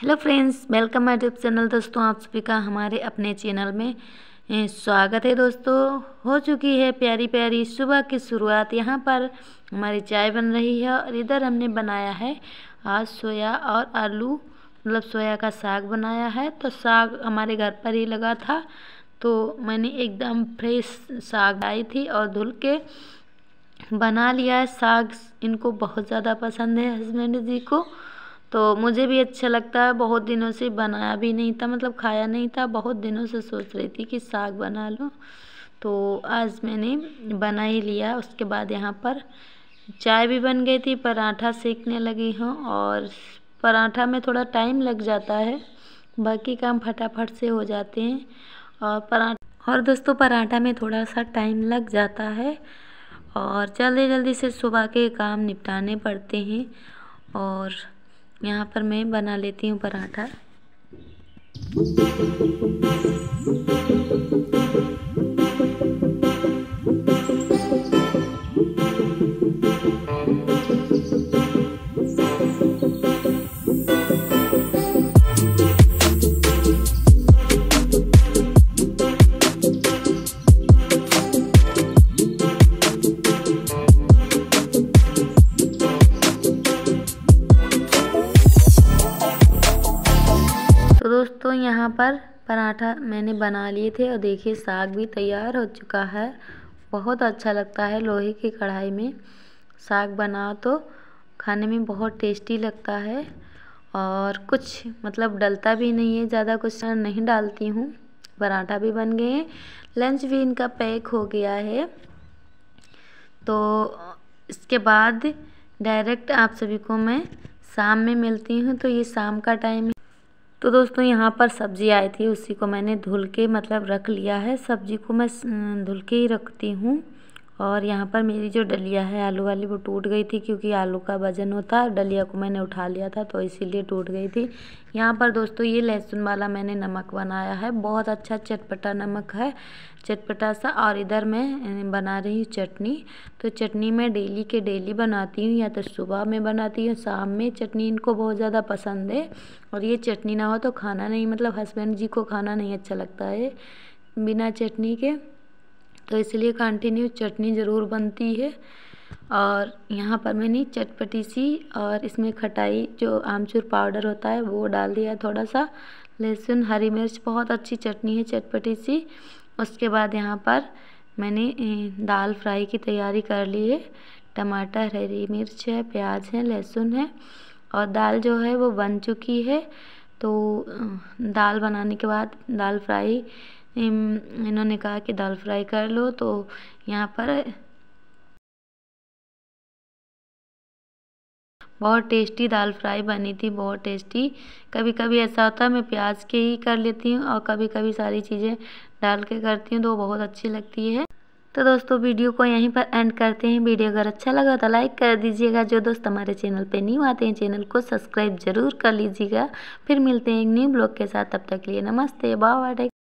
hello friends welcome my tube channel दोस्तों आप सभी का हमारे अपने चैनल में स्वागत है दोस्तों हो चुकी है प्यारी प्यारी सुबह की शुरुआत यहाँ पर हमारी चाय बन रही है और इधर हमने बनाया है आज सोया और आलू मतलब सोया का साग बनाया है तो साग हमारे घर पर ही लगा था तो मैंने एकदम फ्रेश साग आई थी और धुल के बना लिया है साग इनको बहुत ज़्यादा पसंद है हस्बैंड जी को तो मुझे भी अच्छा लगता है बहुत दिनों से बनाया भी नहीं था मतलब खाया नहीं था बहुत दिनों से सोच रही थी कि साग बना लूँ तो आज मैंने बना ही लिया उसके बाद यहाँ पर चाय भी बन गई थी पराठा सेकने लगी हूँ और पराठा में थोड़ा टाइम लग जाता है बाकी काम फटाफट से हो जाते हैं और पराठा और दोस्तों पराठा में थोड़ा सा टाइम लग जाता है और जल्दी जल्दी से सुबह के काम निपटाने पड़ते हैं और यहाँ पर मैं बना लेती हूँ पराठा यहाँ पर पराठा मैंने बना लिए थे और देखिए साग भी तैयार हो चुका है बहुत अच्छा लगता है लोहे की कढ़ाई में साग बनाओ तो खाने में बहुत टेस्टी लगता है और कुछ मतलब डलता भी नहीं है ज़्यादा कुछ नहीं डालती हूँ पराठा भी बन गए हैं लंच भी इनका पैक हो गया है तो इसके बाद डायरेक्ट आप सभी को मैं शाम में मिलती हूँ तो ये शाम का टाइम तो दोस्तों यहाँ पर सब्ज़ी आई थी उसी को मैंने धुल के मतलब रख लिया है सब्ज़ी को मैं धुल के ही रखती हूँ और यहाँ पर मेरी जो डलिया है आलू वाली वो टूट गई थी क्योंकि आलू का वज़न होता है डलिया को मैंने उठा लिया था तो इसीलिए टूट गई थी यहाँ पर दोस्तों ये लहसुन वाला मैंने नमक बनाया है बहुत अच्छा चटपटा नमक है चटपटा सा और इधर मैं बना रही हूँ चटनी तो चटनी मैं डेली के डेली बनाती हूँ या तो सुबह में बनाती हूँ शाम में चटनी इनको बहुत ज़्यादा पसंद है और ये चटनी ना हो तो खाना नहीं मतलब हस्बैंड जी को खाना नहीं अच्छा लगता है बिना चटनी के तो इसलिए कंटिन्यू चटनी ज़रूर बनती है और यहाँ पर मैंने चटपटी सी और इसमें खटाई जो आमचूर पाउडर होता है वो डाल दिया थोड़ा सा लहसुन हरी मिर्च बहुत अच्छी चटनी है चटपटी सी उसके बाद यहाँ पर मैंने दाल फ्राई की तैयारी कर ली है टमाटर हरी मिर्च है प्याज है लहसुन है और दाल जो है वो बन चुकी है तो दाल बनाने के बाद दाल फ्राई इन्होंने कहा कि दाल फ्राई कर लो तो यहाँ पर बहुत टेस्टी दाल फ्राई बनी थी बहुत टेस्टी कभी कभी ऐसा होता है मैं प्याज के ही कर लेती हूँ और कभी कभी सारी चीज़ें डाल के करती हूँ तो बहुत अच्छी लगती है तो दोस्तों वीडियो को यहीं पर एंड करते हैं वीडियो अगर अच्छा लगा तो लाइक कर दीजिएगा जो दोस्त हमारे चैनल पे न्यू आते हैं चैनल को सब्सक्राइब जरूर कर लीजिएगा फिर मिलते हैं एक न्यू ब्लॉग के साथ तब तक लिए नमस्ते बाय